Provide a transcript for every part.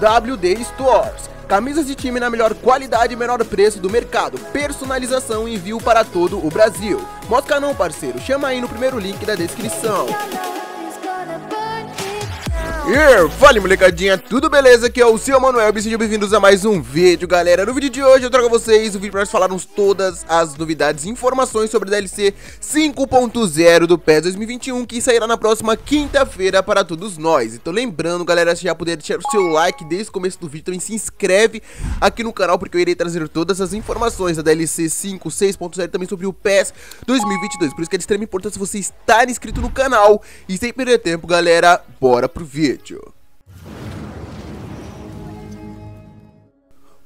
WD Stores. Camisas de time na melhor qualidade e menor preço do mercado. Personalização e envio para todo o Brasil. Mosca não, parceiro. Chama aí no primeiro link da descrição. E fala molecadinha, tudo beleza? Aqui é o seu Manuel e sejam bem-vindos a mais um vídeo, galera. No vídeo de hoje eu trago a vocês o vídeo para nós falarmos todas as novidades e informações sobre a DLC 5.0 do PES 2021 que sairá na próxima quinta-feira para todos nós. Então lembrando, galera, se já puder deixar o seu like desde o começo do vídeo, também se inscreve aqui no canal porque eu irei trazer todas as informações da DLC 5, 6.0 também sobre o PES 2022. Por isso que é de extrema importância você estar inscrito no canal. E sem perder tempo, galera, bora pro vídeo vídeo.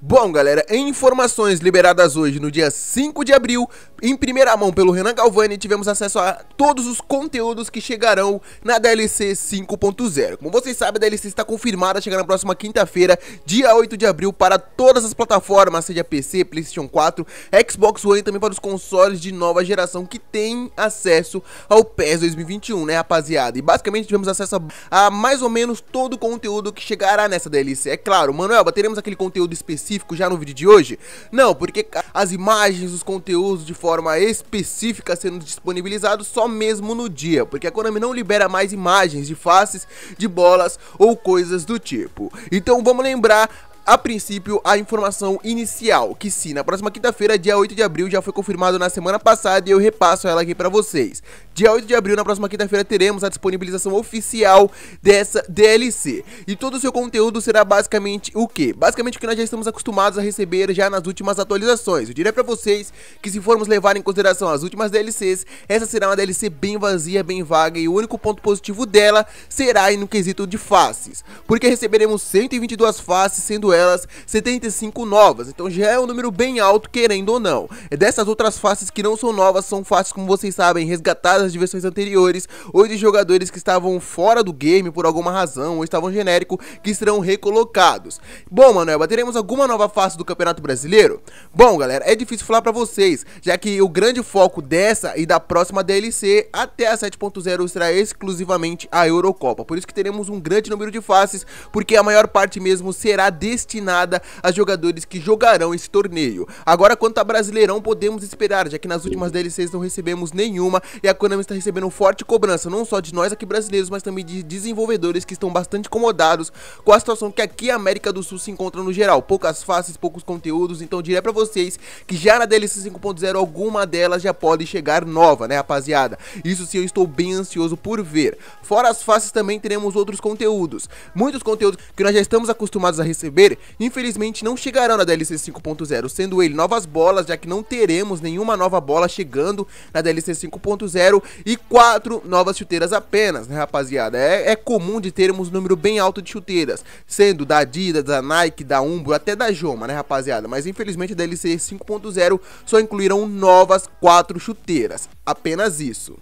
Bom, galera, informações liberadas hoje, no dia 5 de abril, em primeira mão pelo Renan Galvani, tivemos acesso a todos os conteúdos que chegarão na DLC 5.0. Como vocês sabem, a DLC está confirmada, chegar na próxima quinta-feira, dia 8 de abril, para todas as plataformas, seja PC, PlayStation 4, Xbox One e também para os consoles de nova geração que têm acesso ao PES 2021, né, rapaziada? E basicamente tivemos acesso a, a mais ou menos todo o conteúdo que chegará nessa DLC. É claro, Manuel, teremos aquele conteúdo específico específico já no vídeo de hoje? Não, porque as imagens, os conteúdos de forma específica sendo disponibilizados só mesmo no dia, porque a Konami não libera mais imagens de faces, de bolas ou coisas do tipo. Então vamos lembrar a princípio, a informação inicial, que sim, na próxima quinta-feira, dia 8 de abril, já foi confirmado na semana passada e eu repasso ela aqui para vocês. Dia 8 de abril, na próxima quinta-feira, teremos a disponibilização oficial dessa DLC. E todo o seu conteúdo será basicamente o que? Basicamente o que nós já estamos acostumados a receber já nas últimas atualizações. Eu diria para vocês que se formos levar em consideração as últimas DLCs, essa será uma DLC bem vazia, bem vaga e o único ponto positivo dela será no quesito de faces. Porque receberemos 122 faces, sendo elas 75 novas, então já é um número bem alto, querendo ou não. E é dessas outras faces que não são novas, são faces, como vocês sabem, resgatadas de versões anteriores, ou de jogadores que estavam fora do game por alguma razão, ou estavam genérico, que serão recolocados. Bom, manoel teremos alguma nova face do Campeonato Brasileiro? Bom, galera, é difícil falar pra vocês, já que o grande foco dessa e da próxima DLC até a 7.0 será exclusivamente a Eurocopa. Por isso que teremos um grande número de faces, porque a maior parte mesmo será desse destinada a jogadores que jogarão esse torneio. Agora, quanto a Brasileirão, podemos esperar, já que nas últimas DLCs não recebemos nenhuma e a Konami está recebendo forte cobrança, não só de nós aqui brasileiros, mas também de desenvolvedores que estão bastante incomodados com a situação que aqui a América do Sul se encontra no geral. Poucas faces, poucos conteúdos, então direi para vocês que já na DLC 5.0 alguma delas já pode chegar nova, né, rapaziada? Isso sim, eu estou bem ansioso por ver. Fora as faces também teremos outros conteúdos. Muitos conteúdos que nós já estamos acostumados a receber infelizmente não chegarão na DLC 5.0, sendo ele novas bolas, já que não teremos nenhuma nova bola chegando na DLC 5.0 e quatro novas chuteiras apenas, né rapaziada? É, é, comum de termos um número bem alto de chuteiras, sendo da Adidas, da Nike, da Umbro, até da Joma, né rapaziada? Mas infelizmente a DLC 5.0 só incluirão novas quatro chuteiras, apenas isso.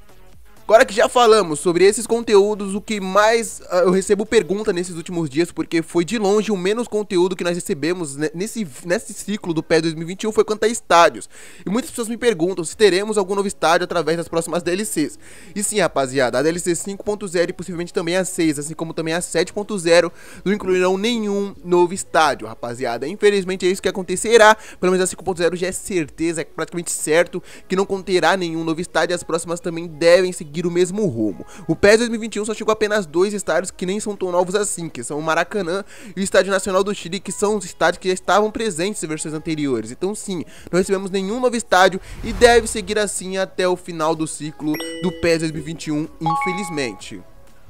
Agora que já falamos sobre esses conteúdos, o que mais uh, eu recebo pergunta nesses últimos dias, porque foi de longe o menos conteúdo que nós recebemos nesse, nesse ciclo do pé 2021 foi quanto a estádios. E muitas pessoas me perguntam se teremos algum novo estádio através das próximas DLCs. E sim, rapaziada, a DLC 5.0 e possivelmente também a 6, assim como também a 7.0, não incluirão nenhum novo estádio, rapaziada. Infelizmente é isso que acontecerá, pelo menos a 5.0 já é certeza, é praticamente certo que não conterá nenhum novo estádio, as próximas também devem seguir seguir o mesmo rumo. O PES 2021 só chegou a apenas dois estádios que nem são tão novos assim, que são o Maracanã e o Estádio Nacional do Chile, que são os estádios que já estavam presentes em versões anteriores. Então sim, não recebemos nenhum novo estádio e deve seguir assim até o final do ciclo do PES 2021, infelizmente.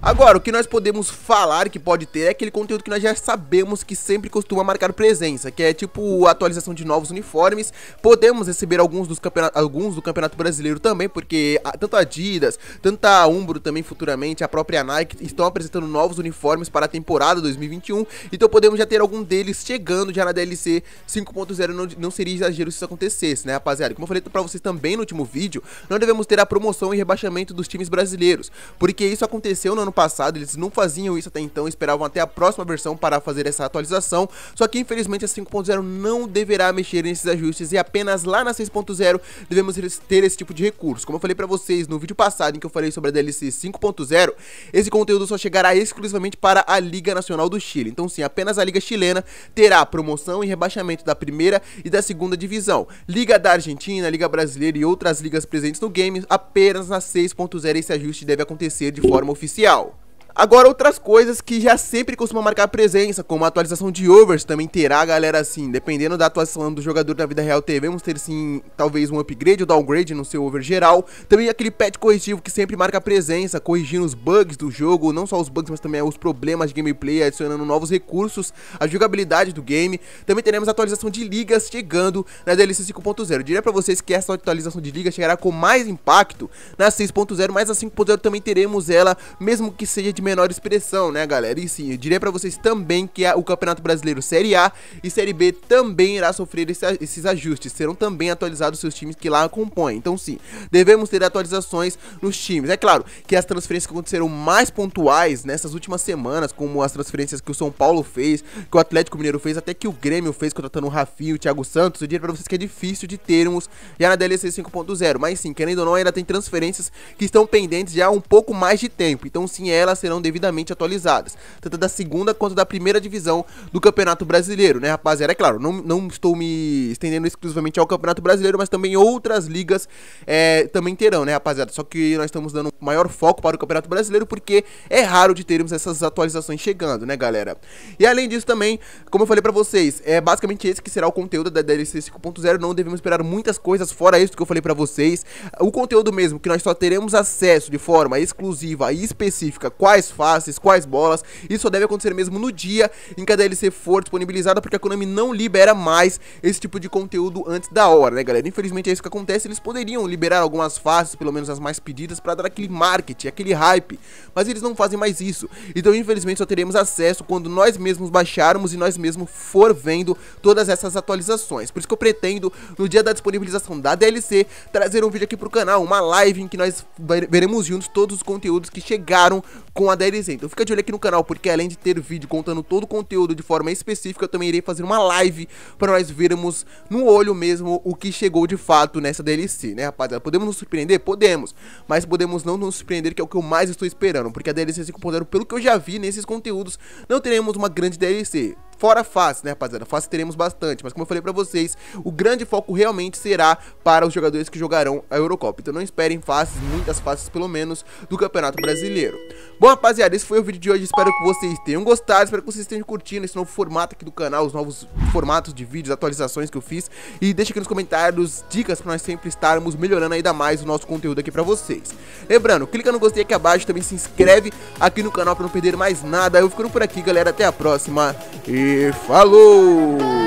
Agora, o que nós podemos falar que pode ter é aquele conteúdo que nós já sabemos que sempre costuma marcar presença, que é tipo atualização de novos uniformes. Podemos receber alguns, dos campeonato, alguns do Campeonato Brasileiro também, porque a, tanto a Adidas, tanto a Umbro também futuramente, a própria Nike estão apresentando novos uniformes para a temporada 2021. Então podemos já ter algum deles chegando já na DLC 5.0. Não, não seria exagero se isso acontecesse, né, rapaziada? Como eu falei pra vocês também no último vídeo, não devemos ter a promoção e rebaixamento dos times brasileiros, porque isso aconteceu no ano passado, eles não faziam isso até então, esperavam até a próxima versão para fazer essa atualização, só que infelizmente a 5.0 não deverá mexer nesses ajustes e apenas lá na 6.0 devemos ter esse tipo de recurso. Como eu falei para vocês no vídeo passado em que eu falei sobre a DLC 5.0, esse conteúdo só chegará exclusivamente para a Liga Nacional do Chile. Então sim, apenas a Liga Chilena terá promoção e rebaixamento da primeira e da segunda divisão. Liga da Argentina, Liga Brasileira e outras ligas presentes no game, apenas na 6.0 esse ajuste deve acontecer de forma oficial. Agora, outras coisas que já sempre costuma marcar presença, como a atualização de overs, também terá, galera, assim, dependendo da atuação do jogador na vida real, devemos ter, sim, talvez um upgrade ou downgrade no seu over geral. Também aquele patch corretivo que sempre marca presença, corrigindo os bugs do jogo, não só os bugs, mas também os problemas de gameplay, adicionando novos recursos, a jogabilidade do game. Também teremos a atualização de ligas chegando na DLC 5.0. Diria pra vocês que essa atualização de liga chegará com mais impacto na 6.0, mas a 5.0 também teremos ela, mesmo que seja de menor expressão, né, galera? E sim, eu diria para vocês também que o Campeonato Brasileiro Série A e Série B também irá sofrer esses ajustes, serão também atualizados seus times que lá compõem. Então, sim, devemos ter atualizações nos times. É claro que as transferências que aconteceram mais pontuais nessas últimas semanas, como as transferências que o São Paulo fez, que o Atlético Mineiro fez, até que o Grêmio fez contratando o Rafinho, e o Thiago Santos, eu diria para vocês que é difícil de termos já na DLC 5.0, mas sim, querendo ou não, ainda tem transferências que estão pendentes já há um pouco mais de tempo. Então, sim, elas serão serão devidamente atualizadas, tanto da segunda quanto da primeira divisão do Campeonato Brasileiro, né, rapaziada? É claro, não, não estou me estendendo exclusivamente ao Campeonato Brasileiro, mas também outras ligas é, também terão, né, rapaziada? Só que nós estamos dando maior foco para o Campeonato Brasileiro porque é raro de termos essas atualizações chegando, né, galera? E além disso também, como eu falei para vocês, é basicamente esse que será o conteúdo da DLC 5.0, não devemos esperar muitas coisas fora isso que eu falei para vocês. O conteúdo mesmo que nós só teremos acesso de forma exclusiva e específica quais quais faces, quais bolas. Isso só deve acontecer mesmo no dia em que a DLC for disponibilizada, porque a Konami não libera mais esse tipo de conteúdo antes da hora, né, galera? Infelizmente é isso que acontece. Eles poderiam liberar algumas faces, pelo menos as mais pedidas, para dar aquele marketing, aquele hype, mas eles não fazem mais isso. Então, infelizmente, só teremos acesso quando nós mesmos baixarmos e nós mesmos for vendo todas essas atualizações. Por isso que eu pretendo, no dia da disponibilização da DLC, trazer um vídeo aqui pro canal, uma live em que nós veremos juntos todos os conteúdos que chegaram com a Então fica de olho aqui no canal, porque além de ter vídeo contando todo o conteúdo de forma específica, eu também irei fazer uma live para nós vermos no olho mesmo o que chegou de fato nessa DLC, né, rapaziada? Podemos nos surpreender? Podemos, mas podemos não nos surpreender, que é o que eu mais estou esperando, porque a DLC 5.0, pelo que eu já vi nesses conteúdos, não teremos uma grande DLC. Fora face, né, rapaziada? Face teremos bastante, mas como eu falei pra vocês, o grande foco realmente será para os jogadores que jogarão a Eurocopa. Então não esperem faces, muitas faces pelo menos, do Campeonato Brasileiro. Bom, rapaziada, esse foi o vídeo de hoje. Espero que vocês tenham gostado, espero que vocês estejam curtindo esse novo formato aqui do canal, os novos formatos de vídeos, atualizações que eu fiz. E deixa aqui nos comentários dicas para nós sempre estarmos melhorando ainda mais o nosso conteúdo aqui pra vocês. Lembrando, clica no gostei aqui abaixo, também se inscreve aqui no canal pra não perder mais nada. Eu ficando por aqui, galera. Até a próxima e falou!